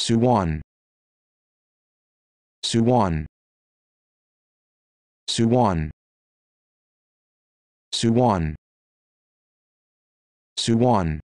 Suwon Suwon Suwon Suwon Suwon